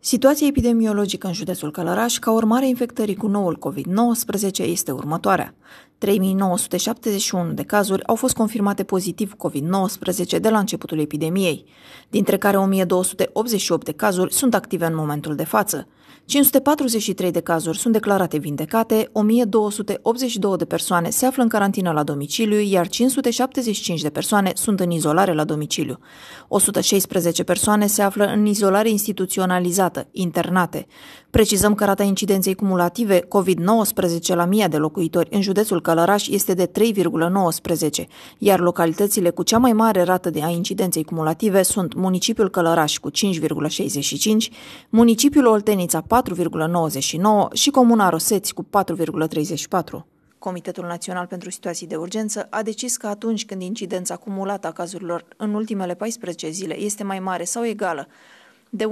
Situația epidemiologică în județul Călăraș, ca urmare a infectării cu noul COVID-19, este următoarea. 3971 de cazuri au fost confirmate pozitiv COVID-19 de la începutul epidemiei, dintre care 1288 de cazuri sunt active în momentul de față. 543 de cazuri sunt declarate vindecate, 1282 de persoane se află în carantină la domiciliu, iar 575 de persoane sunt în izolare la domiciliu. 116 persoane se află în izolare instituționalizată dată, internate. Precizăm că rata incidenței cumulative COVID-19 la 1000 de locuitori în județul Călăraș este de 3,19, iar localitățile cu cea mai mare rată de a incidenței cumulative sunt municipiul Călăraș cu 5,65, municipiul Oltenița 4,99 și comuna Roseți cu 4,34. Comitetul Național pentru Situații de Urgență a decis că atunci când incidența acumulată a cazurilor în ultimele 14 zile este mai mare sau egală de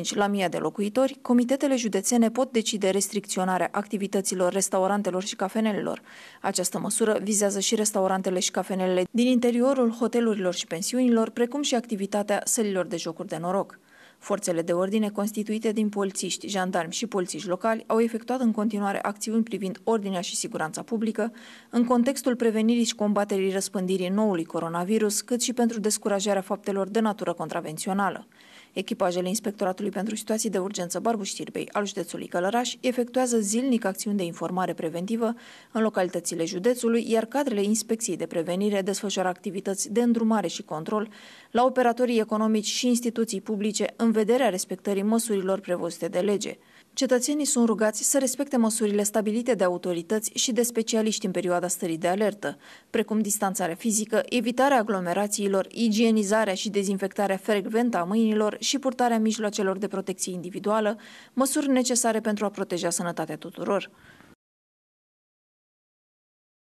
1,5 la 1000 de locuitori, comitetele județene pot decide restricționarea activităților restaurantelor și cafenelelor. Această măsură vizează și restaurantele și cafenelele din interiorul hotelurilor și pensiunilor, precum și activitatea sălilor de jocuri de noroc. Forțele de ordine, constituite din polițiști, jandarmi și polițiști locali, au efectuat în continuare acțiuni privind ordinea și siguranța publică, în contextul prevenirii și combaterii răspândirii noului coronavirus, cât și pentru descurajarea faptelor de natură contravențională. Echipajele Inspectoratului pentru Situații de Urgență Barbu Știrbei al județului Călăraș efectuează zilnic acțiuni de informare preventivă în localitățile județului, iar cadrele Inspecției de Prevenire desfășoară activități de îndrumare și control la operatorii economici și instituții publice în în vederea respectării măsurilor prevăzute de lege. Cetățenii sunt rugați să respecte măsurile stabilite de autorități și de specialiști în perioada stării de alertă, precum distanțarea fizică, evitarea aglomerațiilor, igienizarea și dezinfectarea frecventă a mâinilor și purtarea mijloacelor de protecție individuală, măsuri necesare pentru a proteja sănătatea tuturor.